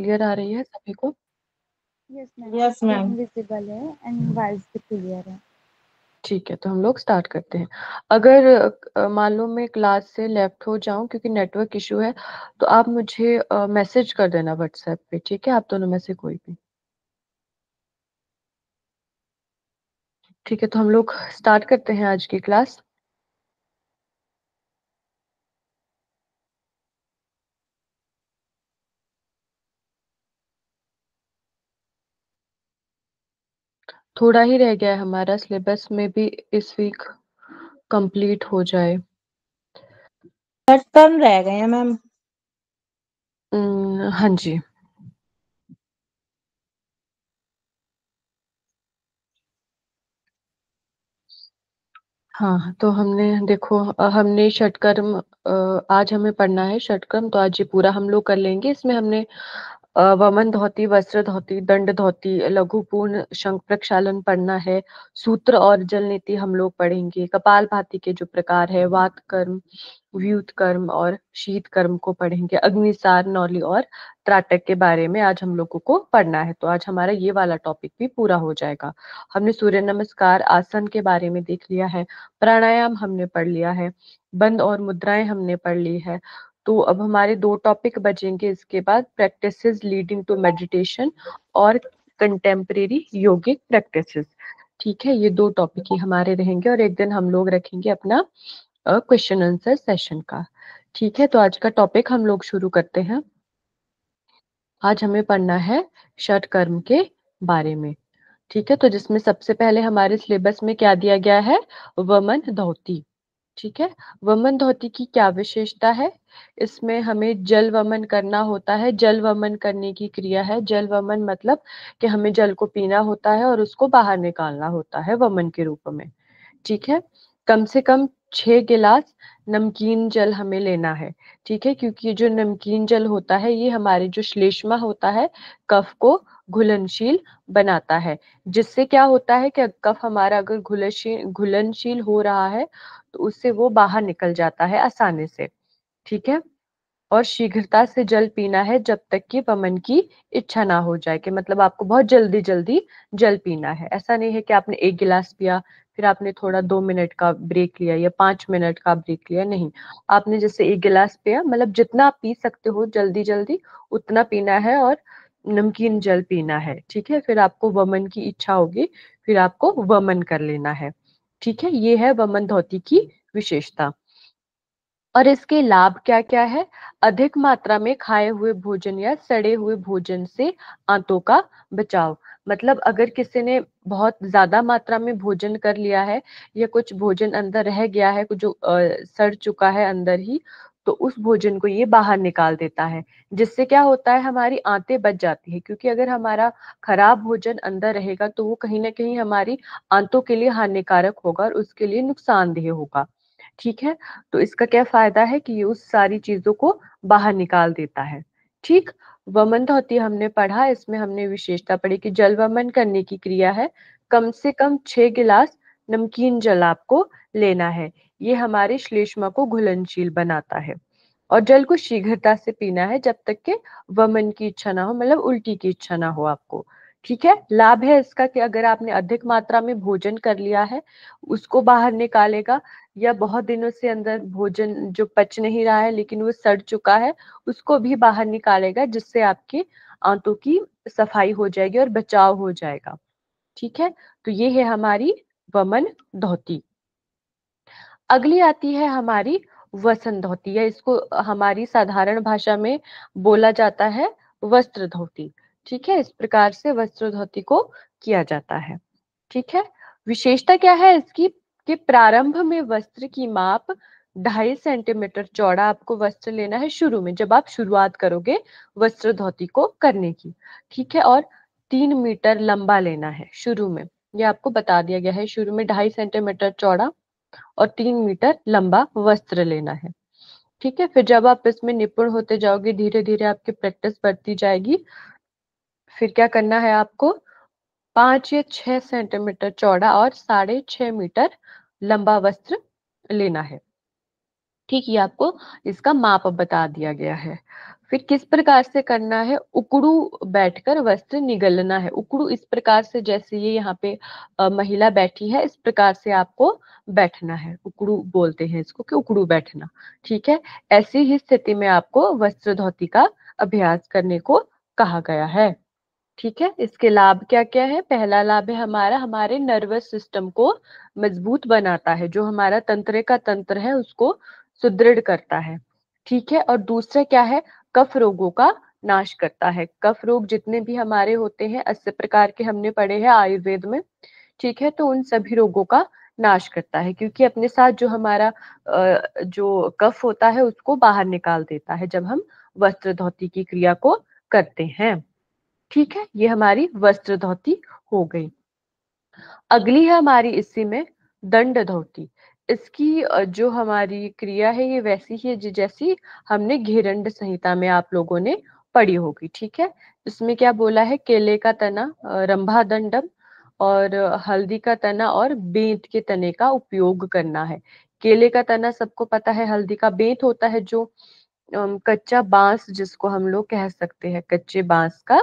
clear आ रही है सभी को yes ma'am yes ma'am visible है एंड वॉइस भी क्लियर है ठीक है तो हम लोग स्टार्ट करते हैं अगर मान लो मैं क्लास से लेफ्ट हो जाऊं क्योंकि नेटवर्क इशू है तो आप मुझे मैसेज कर देना व्हाट्सएप पे ठीक है आप दोनों में से कोई भी ठीक है तो हम लोग स्टार्ट करते हैं आज की क्लास थोड़ा ही रह गया है हमारा सिलेबस में भी इस वीक कंप्लीट हो जाए टर्म रह गए हैं मैम हाँ जी हाँ तो हमने देखो हमने षटकर्म आज हमें पढ़ना है षटकर्म तो आज ये पूरा हम लोग कर लेंगे इसमें हमने वमन धोती वस्त्र धोती दंड धोती लघु पूर्ण शंख प्रक्षालन पढ़ना है सूत्र और जल नीति हम लोग पढ़ेंगे कपाल भाती के जो प्रकार है वात कर्म व्यूत कर्म और शीत कर्म को पढ़ेंगे अग्निसार नौली और त्राटक के बारे में आज हम लोगों को पढ़ना है तो आज हमारा ये वाला टॉपिक भी पूरा हो जाएगा हमने सूर्य नमस्कार आसन के बारे में देख लिया है प्राणायाम हमने पढ़ लिया है बंद और मुद्राएं हमने पढ़ ली है तो अब हमारे दो टॉपिक बचेंगे इसके बाद प्रैक्टिसेस लीडिंग टू मेडिटेशन और कंटेम्प्रेरी योगिक प्रैक्टिसेस ठीक है ये दो टॉपिक ही हमारे रहेंगे और एक दिन हम लोग रखेंगे अपना क्वेश्चन आंसर सेशन का ठीक है तो आज का टॉपिक हम लोग शुरू करते हैं आज हमें पढ़ना है शट कर्म के बारे में ठीक है तो जिसमें सबसे पहले हमारे सिलेबस में क्या दिया गया है वमन धोती ठीक है वमन धोती की क्या विशेषता है इसमें हमें जल वमन करना होता है जल वमन करने की क्रिया है जल वमन मतलब कि हमें जल को पीना होता है और उसको बाहर निकालना होता है वमन के रूप में ठीक है कम से कम छह गिलास नमकीन जल हमें लेना है ठीक है क्योंकि जो नमकीन जल होता है ये हमारे जो श्लेष्मा होता है कफ को घुलनशील बनाता है जिससे क्या होता है कि कफ हमारा अगर घुलनशील घुलनशील हो रहा है तो उससे वो बाहर निकल जाता है आसानी से ठीक है और शीघ्रता से जल पीना है जब तक कि वमन की इच्छा ना हो जाए कि मतलब आपको बहुत जल्दी जल्दी जल पीना है ऐसा नहीं है कि आपने एक गिलास पिया फिर आपने थोड़ा दो मिनट का ब्रेक लिया या पांच मिनट का ब्रेक लिया नहीं आपने जैसे एक गिलास पिया मतलब जितना आप पी सकते हो जल्दी जल्दी उतना पीना है और नमकीन जल पीना है ठीक है फिर आपको वमन की इच्छा होगी फिर आपको वमन कर लेना है ठीक है ये है वमन धोती की विशेषता और इसके लाभ क्या क्या है अधिक मात्रा में खाए हुए भोजन या सड़े हुए भोजन से आंतों का बचाव मतलब अगर किसी ने बहुत ज्यादा मात्रा में भोजन कर लिया है या कुछ भोजन अंदर रह गया है कुछ जो सड़ चुका है अंदर ही तो उस भोजन को ये बाहर निकाल देता है जिससे क्या होता है हमारी आंतें बच जाती है क्योंकि अगर हमारा खराब भोजन अंदर रहेगा तो वो कहीं ना कहीं हमारी आंतों के लिए हानिकारक होगा और उसके लिए नुकसानदेह होगा ठीक है तो इसका क्या फायदा है कि ये उस सारी चीजों को बाहर निकाल देता है ठीक वमन धोती हमने पढ़ा इसमें हमने विशेषता पढ़ी कि जल वमन करने की क्रिया है कम से कम छह गिलास नमकीन जल आपको लेना है ये हमारे श्लेष्मा को घुलनशील बनाता है और जल को शीघ्रता से पीना है जब तक के वमन की इच्छा ना हो मतलब उल्टी की इच्छा ना हो आपको ठीक है लाभ है इसका कि अगर आपने अधिक मात्रा में भोजन कर लिया है उसको बाहर निकालेगा या बहुत दिनों से अंदर भोजन जो पच नहीं रहा है लेकिन वो सड़ चुका है उसको भी बाहर निकालेगा जिससे आपके आंतों की सफाई हो जाएगी और बचाव हो जाएगा ठीक है तो ये है हमारी वमन धोती अगली आती है हमारी वसन धोती या इसको हमारी साधारण भाषा में बोला जाता है वस्त्र धोती ठीक है इस प्रकार से वस्त्र धोती को किया जाता है ठीक है विशेषता क्या है इसकी कि प्रारंभ में वस्त्र की माप ढाई सेंटीमीटर चौड़ा आपको वस्त्र लेना है शुरू में जब आप शुरुआत करोगे वस्त्र धोती को करने की ठीक है और तीन मीटर लंबा लेना है शुरू में ये आपको बता दिया गया है शुरू में ढाई सेंटीमीटर चौड़ा और तीन मीटर लंबा वस्त्र लेना है ठीक है फिर जब आप इसमें निपुण होते जाओगे धीरे धीरे आपकी प्रैक्टिस बढ़ती जाएगी फिर क्या करना है आपको पांच या छह सेंटीमीटर चौड़ा और साढ़े छह मीटर लंबा वस्त्र लेना है ठीक ये आपको इसका माप बता दिया गया है फिर किस प्रकार से करना है उकड़ू बैठकर वस्त्र निगलना है उकड़ू इस प्रकार से जैसे ये यहाँ पे आ, महिला बैठी है इस प्रकार से आपको बैठना है उकड़ू बोलते हैं इसको कि उकड़ू बैठना ठीक है ऐसी ही स्थिति में आपको वस्त्र धोती का अभ्यास करने को कहा गया है ठीक है इसके लाभ क्या क्या है पहला लाभ है हमारा हमारे नर्वस सिस्टम को मजबूत बनाता है जो हमारा तंत्र का तंत्र है उसको सुदृढ़ करता है ठीक है और दूसरा क्या है कफ रोगों का नाश करता है कफ रोग जितने भी हमारे होते हैं अस्सी प्रकार के हमने पढ़े हैं आयुर्वेद में ठीक है तो उन सभी रोगों का नाश करता है क्योंकि अपने साथ जो हमारा जो कफ होता है उसको बाहर निकाल देता है जब हम वस्त्र धोती की क्रिया को करते हैं ठीक है ये हमारी वस्त्र धोती हो गई अगली है हमारी इसी में दंड धोती इसकी जो हमारी क्रिया है ये वैसी ही है जैसी हमने घेरंड संहिता में आप लोगों ने पढ़ी होगी ठीक है इसमें क्या बोला है केले का तना रंभा दंडम और हल्दी का तना और बेंत के तने का उपयोग करना है केले का तना सबको पता है हल्दी का बेंत होता है जो कच्चा बांस जिसको हम लोग कह सकते हैं कच्चे बांस का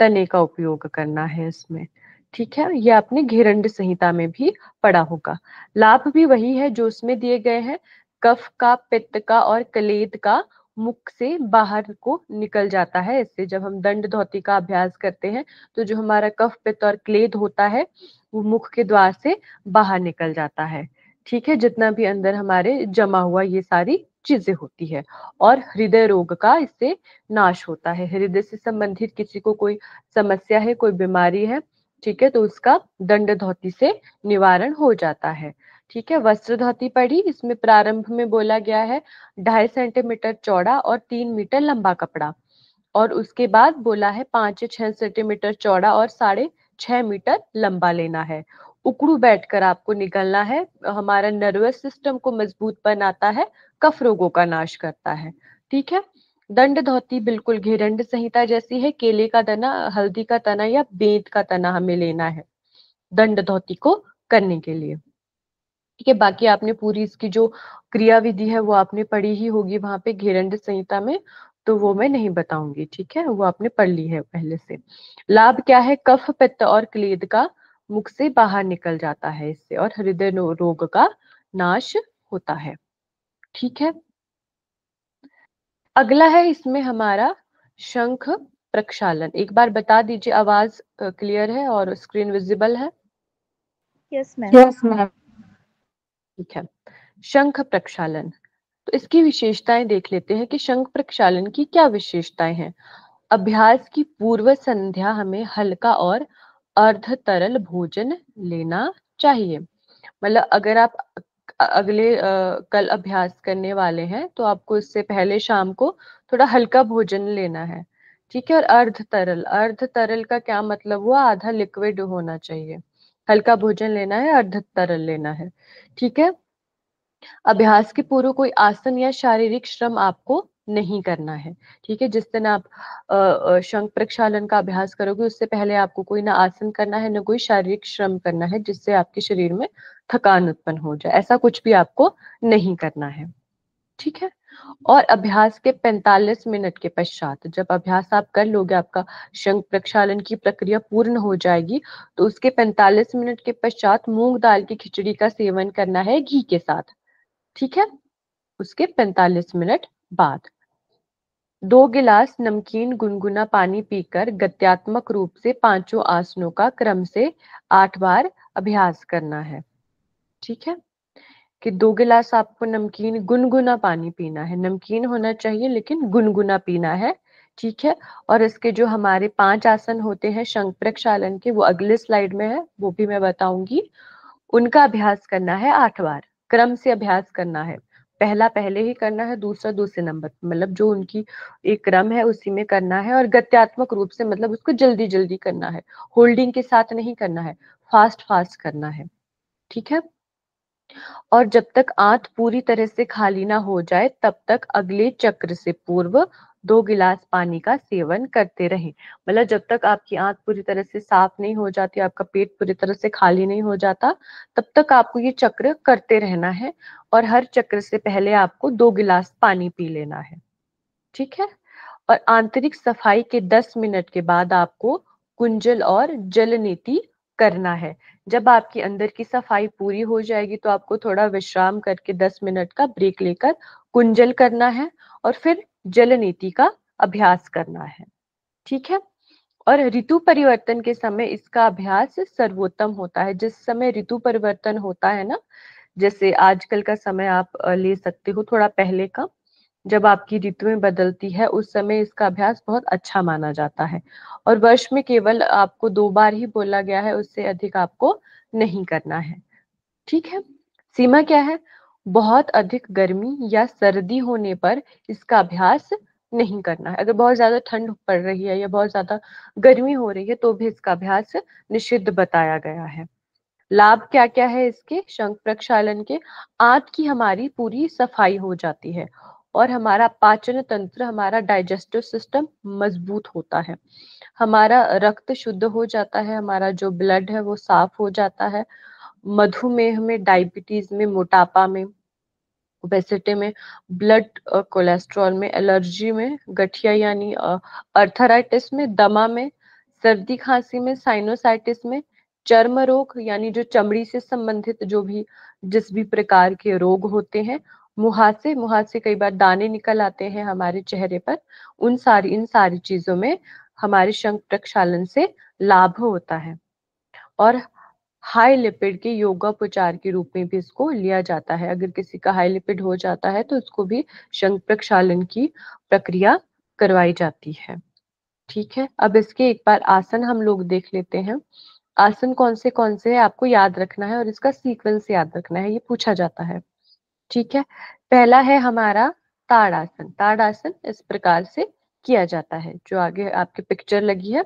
तने का उपयोग करना है इसमें ठीक है ये आपने घेरंड संहिता में भी पढ़ा होगा लाभ भी वही है जो उसमें दिए गए हैं कफ का पित्त का और कलेद का मुख से बाहर को निकल जाता है इससे जब हम दंड धोती का अभ्यास करते हैं तो जो हमारा कफ पित्त और क्लेद होता है वो मुख के द्वार से बाहर निकल जाता है ठीक है जितना भी अंदर हमारे जमा हुआ ये सारी चीजें होती है और हृदय रोग का इससे नाश होता है हृदय से संबंधित किसी को कोई समस्या है कोई बीमारी है ठीक है तो उसका दंड धोती से निवारण हो जाता है ठीक है वस्त्र धोती पड़ी इसमें प्रारंभ में बोला गया है ढाई सेंटीमीटर चौड़ा और तीन मीटर लंबा कपड़ा और उसके बाद बोला है पांच छह सेंटीमीटर चौड़ा और साढ़े छह मीटर लंबा लेना है उकड़ू बैठकर आपको निकलना है हमारा नर्वस सिस्टम को मजबूत बनाता है कफ रोगों का नाश करता है ठीक है दंड धोती बिल्कुल घेरंड संहिता जैसी है केले का तना हल्दी का तना या बेंत का तना हमें लेना है दंड धोती को करने के लिए ठीक है बाकी आपने पूरी इसकी जो क्रिया विधि है वो आपने पढ़ी ही होगी वहां पे घेरंड संहिता में तो वो मैं नहीं बताऊंगी ठीक है वो आपने पढ़ ली है पहले से लाभ क्या है कफ पित्त और क्लेद का मुख से बाहर निकल जाता है इससे और हृदय रोग का नाश होता है ठीक है अगला है इसमें हमारा शंख प्रक्षालन एक बार बता दीजिए आवाज क्लियर है और स्क्रीन विजिबल है यस यस मैम ठीक है शंख प्रक्षालन तो इसकी विशेषताएं देख लेते हैं कि शंख प्रक्षालन की क्या विशेषताएं हैं अभ्यास की पूर्व संध्या हमें हल्का और अर्ध तरल भोजन लेना चाहिए मतलब अगर आप अगले आ, कल अभ्यास करने वाले हैं तो आपको इससे पहले शाम को थोड़ा हल्का भोजन लेना है ठीक है और अर्ध तरल अर्ध तरल का क्या मतलब हुआ आधा लिक्विड होना चाहिए हल्का भोजन लेना है अर्ध तरल लेना है ठीक है अभ्यास के पूर्व कोई आसन या शारीरिक श्रम आपको नहीं करना है ठीक है जिस दिन आप शंख प्रक्षालन का अभ्यास करोगे उससे पहले आपको कोई ना आसन करना है ना कोई शारीरिक श्रम करना है जिससे आपके शरीर में थकान उत्पन्न हो जाए ऐसा कुछ भी आपको नहीं करना है ठीक है और अभ्यास के 45 मिनट के पश्चात जब अभ्यास आप कर लोगे आपका शंख प्रक्षालन की प्रक्रिया पूर्ण हो जाएगी तो उसके 45 मिनट के पश्चात मूंग दाल की खिचड़ी का सेवन करना है घी के साथ ठीक है उसके 45 मिनट बाद दो गिलास नमकीन गुनगुना पानी पीकर गत्यात्मक रूप से पांचों आसनों का क्रम से आठ बार अभ्यास करना है ठीक है कि दो गिलास आपको नमकीन गुनगुना पानी पीना है नमकीन होना चाहिए लेकिन गुनगुना पीना है ठीक है और इसके जो हमारे पांच आसन होते हैं शंख प्रक्षालन के वो अगले स्लाइड में है वो भी मैं बताऊंगी उनका अभ्यास करना है आठ बार क्रम से अभ्यास करना है पहला पहले ही करना है दूसरा दूसरे नंबर मतलब जो उनकी एक क्रम है उसी में करना है और गत्यात्मक रूप से मतलब उसको जल्दी जल्दी करना है होल्डिंग के साथ नहीं करना है फास्ट फास्ट करना है ठीक है और जब तक आंत पूरी तरह से खाली ना हो जाए तब तक अगले चक्र से पूर्व दो गिलास पानी का सेवन करते रहें मतलब जब तक आपकी आंख पूरी तरह से साफ नहीं हो जाती आपका पेट पूरी तरह से खाली नहीं हो जाता तब तक आपको ये चक्र करते रहना है और हर चक्र से पहले आपको दो गिलास पानी पी लेना है ठीक है और आंतरिक सफाई के दस मिनट के बाद आपको कुंजल और जल नीति करना है जब आपकी अंदर की सफाई पूरी हो जाएगी तो आपको थोड़ा विश्राम करके 10 मिनट का ब्रेक लेकर कुंजल करना है और फिर जल नीति का अभ्यास करना है ठीक है और ऋतु परिवर्तन के समय इसका अभ्यास सर्वोत्तम होता है जिस समय ऋतु परिवर्तन होता है ना जैसे आजकल का समय आप ले सकते हो थोड़ा पहले का जब आपकी ऋतुएं बदलती है उस समय इसका अभ्यास बहुत अच्छा माना जाता है और वर्ष में केवल आपको दो बार ही बोला गया है उससे अधिक आपको नहीं करना है ठीक है सीमा क्या है बहुत अधिक गर्मी या सर्दी होने पर इसका अभ्यास नहीं करना है अगर बहुत ज़्यादा ठंड पड़ रही है या बहुत ज़्यादा गर्मी हो रही है तो भी इसका अभ्यास निषिद्ध बताया गया है लाभ क्या क्या है इसके शंख प्रक्षालन के आंत की हमारी पूरी सफाई हो जाती है और हमारा पाचन तंत्र हमारा डाइजेस्टिव सिस्टम मजबूत होता है हमारा रक्त शुद्ध हो जाता है हमारा जो ब्लड है वो साफ हो जाता है मधुमेह में डायबिटीज में मोटापा में ओबेसिटी में ब्लड कोलेस्ट्रॉल में एलर्जी में गठिया यानी अर्थराइटिस में दमा में सर्दी खांसी में साइनोसाइटिस में चर्म रोग यानी जो चमड़ी से संबंधित जो भी जिस भी प्रकार के रोग होते हैं मुहासे मुहासे कई बार दाने निकल आते हैं हमारे चेहरे पर उन सारी इन सारी चीजों में हमारे शंख प्रक्षालन से लाभ होता है और हाई लिपिड के योगा के रूप में भी इसको लिया जाता है अगर किसी का हाई लिपिड हो जाता है तो इसको भी शंख प्रक्षालन की प्रक्रिया करवाई जाती है ठीक है अब इसके एक बार आसन हम लोग देख लेते हैं आसन कौन से कौन से है आपको याद रखना है और इसका सीक्वेंस याद रखना है ये पूछा जाता है ठीक है पहला है हमारा ताड़ासन ताड़ासन इस प्रकार से किया जाता है जो आगे आपकी पिक्चर लगी है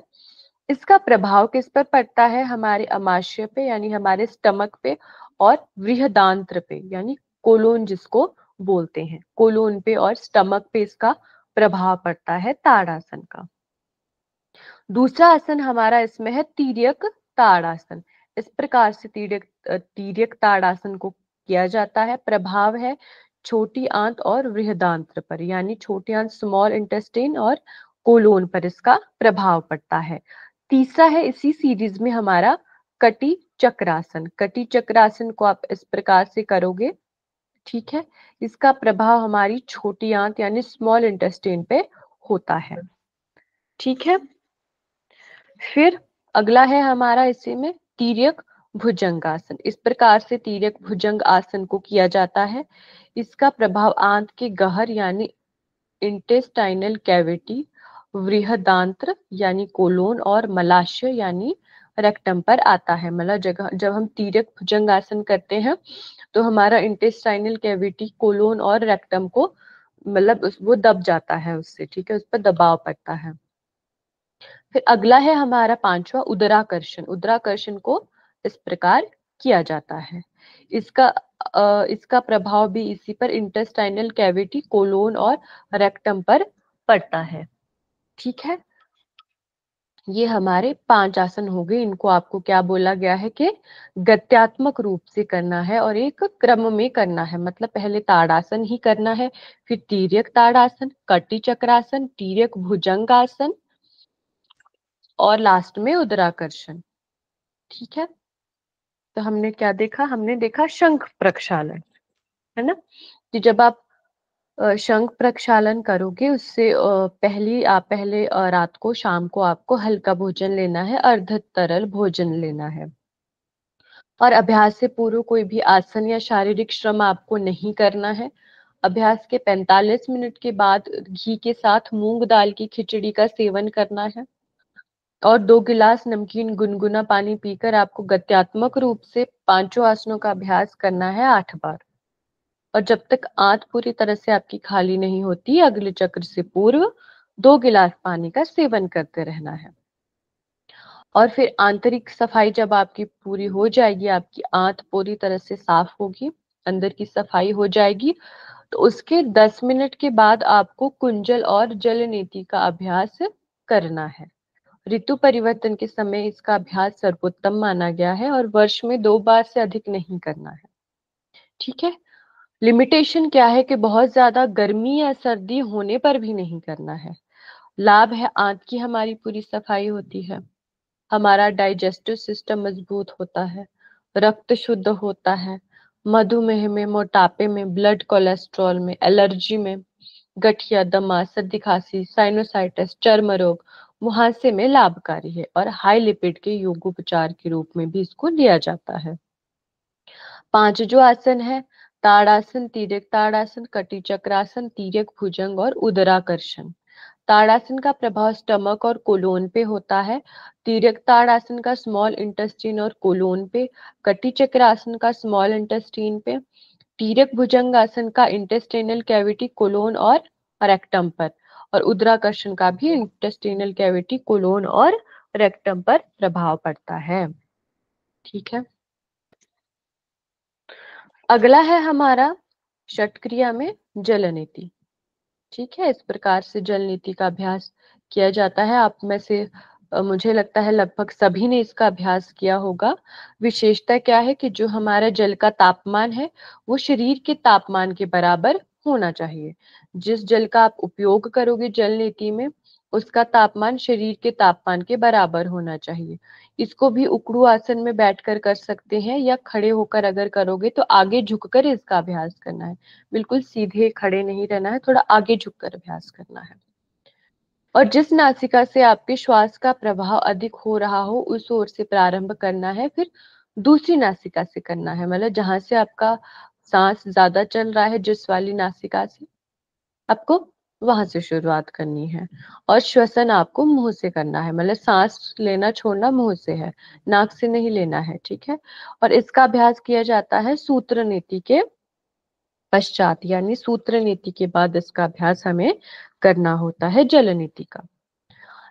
इसका प्रभाव किस पर पड़ता है हमारे अमाशय पे यानी हमारे स्टमक पे और वृहदांत्र पे यानी कोलोन जिसको बोलते हैं कोलोन पे और स्टमक पे इसका प्रभाव पड़ता है ताड़ासन का दूसरा आसन हमारा इसमें है तीर्यक ताड़ासन इस प्रकार से तीर्यक तीर्यक ताड़ासन को किया जाता है प्रभाव है छोटी आंत और वृहदांत्र पर यानी छोटी आंत स्मॉल इंटेस्टिन और कोलोन पर इसका प्रभाव पड़ता है तीसरा है इसी सीरीज में हमारा कटी चक्रासन कटी चक्रासन को आप इस प्रकार से करोगे ठीक है इसका प्रभाव हमारी छोटी आंत यानी स्मॉल इंटेस्टेन पे होता है ठीक है फिर अगला है हमारा इसी में तीर्यक भुजंग आसन इस प्रकार से तीर्यक भुजंग आसन को किया जाता है इसका प्रभाव आंत के गहर यानी इंटेस्टाइनल कैविटी वृहदांत्र यानी कोलोन और मलाशय यानी रेक्टम पर आता है मतलब जगह जब हम तीरक भुजंग आसन करते हैं तो हमारा इंटेस्टाइनल कैविटी कोलोन और रेक्टम को मतलब वो दब जाता है उससे ठीक है उस पर दबाव पड़ता है फिर अगला है हमारा पांचवा उदराकर्षण उदराकर्षण को इस प्रकार किया जाता है इसका इसका प्रभाव भी इसी पर इंटेस्टाइनल कैविटी कोलोन और रेक्टम पर पड़ता है ठीक है ये हमारे पांच आसन हो गए इनको आपको क्या बोला गया है कि गत्यात्मक रूप से करना है और एक क्रम में करना है मतलब पहले ताड़ासन ही करना है फिर तीर्यक ताड़ासन कटी चक्रासन तीर्यक भुजंगासन और लास्ट में उदराकर्षण ठीक है तो हमने क्या देखा हमने देखा शंख प्रक्षालन है ना कि जब आप शंख प्रक्षालन करोगे उससे पहली आप पहले रात को शाम को आपको हल्का भोजन लेना है अर्ध तरल भोजन लेना है और अभ्यास से पूर्व कोई भी आसन या शारीरिक श्रम आपको नहीं करना है अभ्यास के 45 मिनट के बाद घी के साथ मूंग दाल की खिचड़ी का सेवन करना है और दो गिलास नमकीन गुनगुना पानी पीकर आपको गत्यात्मक रूप से पांचों आसनों का अभ्यास करना है आठ बार और जब तक आंत पूरी तरह से आपकी खाली नहीं होती अगले चक्र से पूर्व दो गिलास पानी का सेवन करते रहना है और फिर आंतरिक सफाई जब आपकी पूरी हो जाएगी आपकी आंत पूरी तरह से साफ होगी अंदर की सफाई हो जाएगी तो उसके 10 मिनट के बाद आपको कुंजल और जल नीति का अभ्यास करना है ऋतु परिवर्तन के समय इसका अभ्यास सर्वोत्तम माना गया है और वर्ष में दो बार से अधिक नहीं करना है ठीक है लिमिटेशन क्या है कि बहुत ज़्यादा गर्मी या सर्दी होने पर भी नहीं करना है लाभ है आंत की हमारी पूरी सफाई होती है हमारा डाइजेस्टिव सिस्टम मजबूत होता है रक्त शुद्ध होता है मधुमेह में मोटापे में ब्लड कोलेस्ट्रॉल में एलर्जी में गठिया दमा सर्दी खांसी साइनोसाइटिस चर्म रोग मुहासे में लाभकारी है और हाई लिपिड के योगोपचार के रूप में भी इसको लिया जाता है पांच जो आसन है ताड़ासन तीर्यक ताड़ासन कटी चक्रासन तीर्यक भुजंग और उदराकर्षण ताड़ासन का प्रभाव स्टमक और कोलोन पे होता है तीर्यक ताड़ासन का स्मॉल इंटेस्टिन और कोलोन पे कटी चक्रासन का स्मॉल इंटेस्टिन पे तीरक भुजंग आसन का इंटेस्टिनल कैविटी कोलोन और रेक्टम पर और उदराकर्षण का भी इंटेस्टिनल कैविटी कोलोन और रेक्टम पर प्रभाव पड़ता है ठीक है अगला है हमारा षटक्रिया में जल नीति ठीक है इस प्रकार से जल नीति का अभ्यास किया जाता है आप में से मुझे लगता है लगभग सभी ने इसका अभ्यास किया होगा विशेषता क्या है कि जो हमारा जल का तापमान है वो शरीर के तापमान के बराबर होना चाहिए जिस जल का आप उपयोग करोगे जल नीति में उसका तापमान शरीर के तापमान के बराबर होना चाहिए इसको भी उकड़ू आसन में बैठकर कर सकते हैं या खड़े होकर अगर करोगे तो आगे झुककर इसका अभ्यास करना है बिल्कुल सीधे खड़े नहीं रहना है थोड़ा आगे झुककर अभ्यास करना है और जिस नासिका से आपके श्वास का प्रभाव अधिक हो रहा हो उस ओर से प्रारंभ करना है फिर दूसरी नासिका से करना है मतलब जहां से आपका सांस ज्यादा चल रहा है जिस वाली नासिका से आपको वहां से शुरुआत करनी है और श्वसन आपको मुंह से करना है मतलब सांस लेना छोड़ना मुंह से है नाक से नहीं लेना है ठीक है और इसका अभ्यास किया जाता है सूत्र नीति के पश्चात यानी सूत्र नीति के बाद इसका अभ्यास हमें करना होता है जल नीति का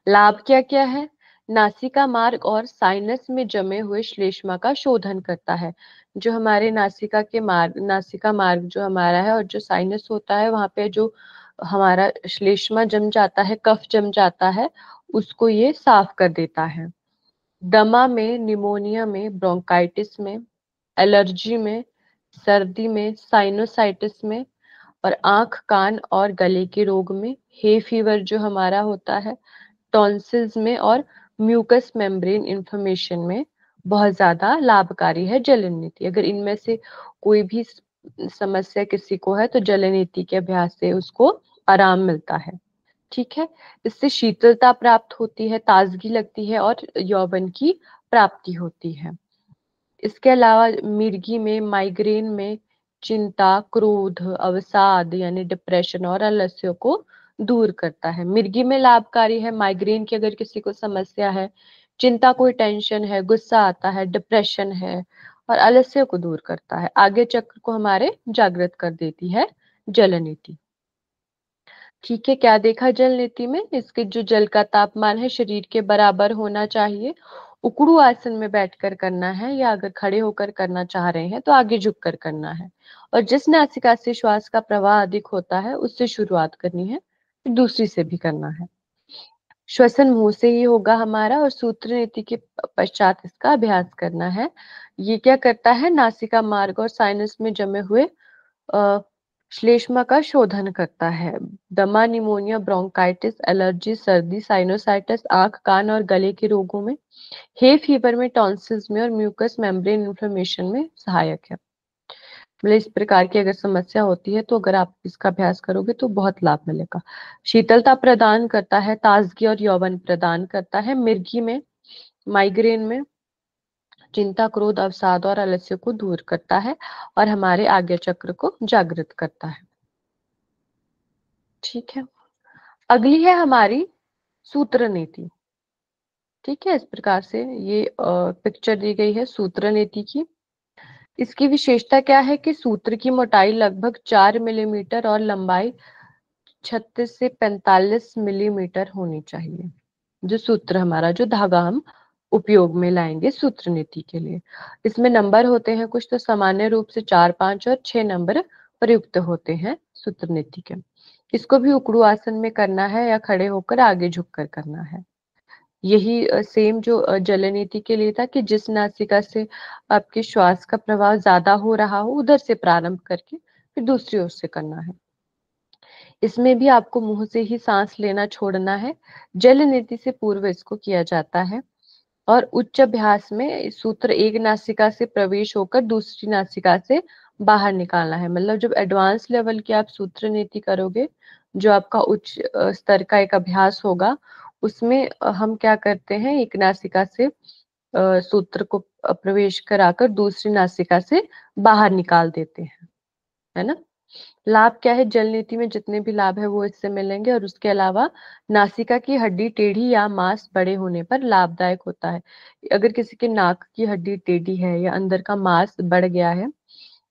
लाभ क्या क्या है नासिका मार्ग और साइनस में जमे हुए श्लेष्मा का शोधन करता है जो हमारे नासिका के मार्ग नासिका मार्ग जो हमारा है और जो साइनस होता है वहां पे जो हमारा श्लेष्मा जम जाता है कफ जम जाता है उसको ये साफ कर देता है दमा में निमोनिया में ब्रोंकाइटिस में एलर्जी में सर्दी में साइनोसाइटिस में और आंख कान और गले के रोग में हे फीवर जो हमारा होता है टॉन्सिल्स में और म्यूकस मेम्ब्रेन इन्फॉर्मेशन में बहुत ज्यादा लाभकारी है जलन नीति अगर इनमें से कोई भी समस्या किसी को है तो जल नीति के अभ्यास से उसको आराम मिलता है ठीक है इससे शीतलता प्राप्त होती है ताजगी लगती है और यौवन की प्राप्ति होती है इसके अलावा मिर्गी में माइग्रेन में चिंता क्रोध अवसाद यानी डिप्रेशन और आलस्यों को दूर करता है मिर्गी में लाभकारी है माइग्रेन की अगर किसी को समस्या है चिंता कोई टेंशन है गुस्सा आता है डिप्रेशन है और आलस्य को दूर करता है आगे चक्र को हमारे जागृत कर देती है जल नीति ठीक है क्या देखा जल नीति में इसके जो जल का तापमान है शरीर के बराबर होना चाहिए उकड़ू आसन में बैठकर करना है या अगर खड़े होकर करना चाह रहे हैं तो आगे झुक कर करना है और जिस नासिका से श्वास का प्रवाह अधिक होता है उससे शुरुआत करनी है दूसरी से भी करना है श्वसन मुंह से ही होगा हमारा और सूत्र नीति के पश्चात इसका अभ्यास करना है ये क्या करता है नासिका मार्ग और साइनस में जमे हुए श्लेष्मा का शोधन करता है दमा निमोनिया ब्रोंकाइटिस एलर्जी सर्दी साइनोसाइटिस आंख कान और गले के रोगों में हे फीवर में टॉन्सिल्स में और म्यूकस मेम्ब्रेन इन्फ्लेमेशन में सहायक है मतलब इस प्रकार की अगर समस्या होती है तो अगर आप इसका अभ्यास करोगे तो बहुत लाभ मिलेगा शीतलता प्रदान करता है ताजगी और यौवन प्रदान करता है मिर्गी में माइग्रेन में चिंता क्रोध अवसाद और आलस्य को दूर करता है और हमारे आज्ञा चक्र को जागृत करता है ठीक है अगली है हमारी सूत्र नीति ठीक है इस प्रकार से ये पिक्चर दी गई है सूत्र नीति की इसकी विशेषता क्या है कि सूत्र की मोटाई लगभग चार मिलीमीटर और लंबाई छत्तीस से पैंतालीस मिलीमीटर होनी चाहिए जो सूत्र हमारा जो धागा हम उपयोग में लाएंगे सूत्र नीति के लिए इसमें नंबर होते हैं कुछ तो सामान्य रूप से चार पांच और छह नंबर प्रयुक्त होते हैं सूत्र नीति के इसको भी उकड़ू आसन में करना है या खड़े होकर आगे झुक कर करना है यही सेम जो जल नीति के लिए था कि जिस नासिका से आपके श्वास का प्रभाव ज्यादा हो रहा हो उधर से प्रारंभ करके फिर दूसरी ओर से करना है इसमें भी आपको मुंह से ही सांस लेना छोड़ना है जल नीति से पूर्व इसको किया जाता है और उच्च अभ्यास में सूत्र एक नासिका से प्रवेश होकर दूसरी नासिका से बाहर निकालना है मतलब जब एडवांस लेवल की आप सूत्र नीति करोगे जो आपका उच्च स्तर का एक अभ्यास होगा उसमें हम क्या करते हैं एक नासिका से सूत्र को प्रवेश कराकर दूसरी नासिका से बाहर निकाल देते हैं है ना लाभ क्या है जल नीति में जितने भी लाभ है वो इससे मिलेंगे और उसके अलावा नासिका की हड्डी टेढ़ी या मांस बड़े होने पर लाभदायक होता है अगर किसी के नाक की हड्डी टेढ़ी है या अंदर का मांस बढ़ गया है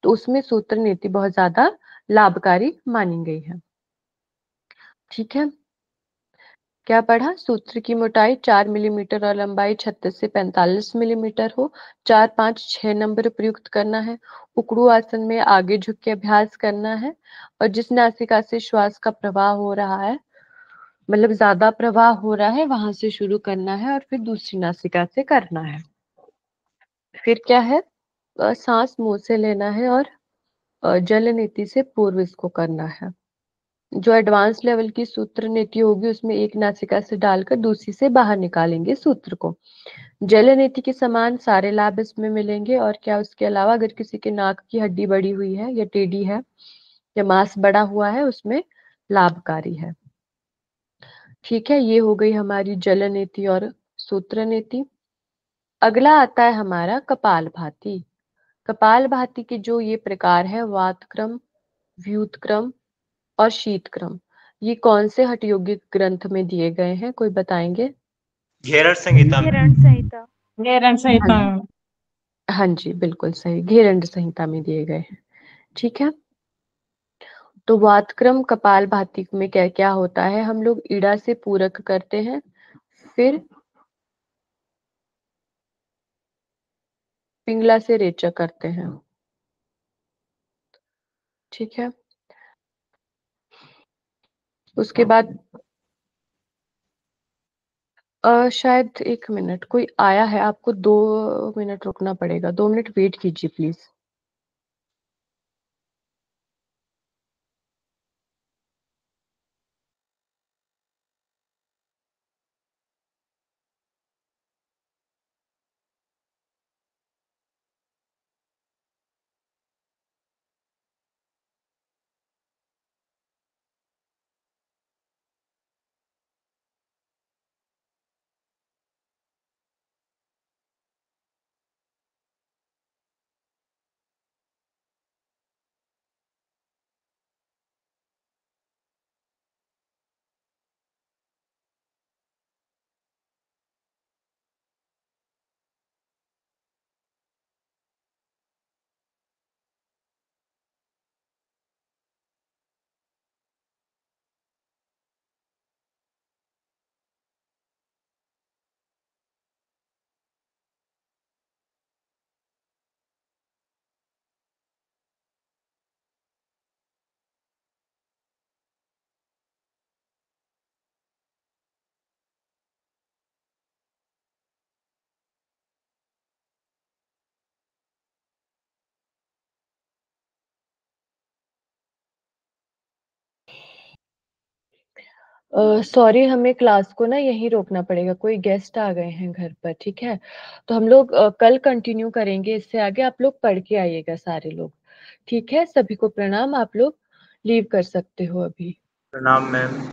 तो उसमें सूत्र नीति बहुत ज्यादा लाभकारी मानी गई है ठीक है क्या पढ़ा सूत्र की मोटाई चार मिलीमीटर और लंबाई छत्तीस से पैंतालीस मिलीमीटर हो चार पांच छह नंबर प्रयुक्त करना है उकड़ू आसन में आगे झुक के अभ्यास करना है और जिस नासिका से श्वास का प्रवाह हो रहा है मतलब ज्यादा प्रवाह हो रहा है वहां से शुरू करना है और फिर दूसरी नासिका से करना है फिर क्या है सांस मुंह से लेना है और जल नीति से पूर्व इसको करना है जो एडवांस लेवल की सूत्र नीति होगी उसमें एक नासिका से डालकर दूसरी से बाहर निकालेंगे सूत्र को जल नीति के समान सारे लाभ इसमें मिलेंगे और क्या उसके अलावा अगर किसी के नाक की हड्डी बड़ी हुई है या टेढ़ी है या मांस बड़ा हुआ है उसमें लाभकारी है ठीक है ये हो गई हमारी जल नीति और सूत्र नीति अगला आता है हमारा कपाल भाती कपाल भाती के जो ये प्रकार है वातक्रम व्यूतक्रम और शीतक्रम ये कौन से हटयोगी ग्रंथ में दिए गए हैं कोई बताएंगे घेरण संहिता घेरण हाँ संहिता हाँ जी बिल्कुल सही घेरण संहिता में दिए गए हैं ठीक है तो वातक्रम कपाल भाती में क्या क्या होता है हम लोग ईड़ा से पूरक करते हैं फिर पिंगला से रेचा करते हैं ठीक है उसके बाद आ, शायद एक मिनट कोई आया है आपको दो मिनट रुकना पड़ेगा दो मिनट वेट कीजिए प्लीज सॉरी हमें क्लास को ना यहीं रोकना पड़ेगा कोई गेस्ट आ गए हैं घर पर ठीक है तो हम लोग uh, कल कंटिन्यू करेंगे इससे आगे आप लोग पढ़ के आइएगा सारे लोग ठीक है सभी को प्रणाम आप लोग लीव कर सकते हो अभी प्रणाम मैम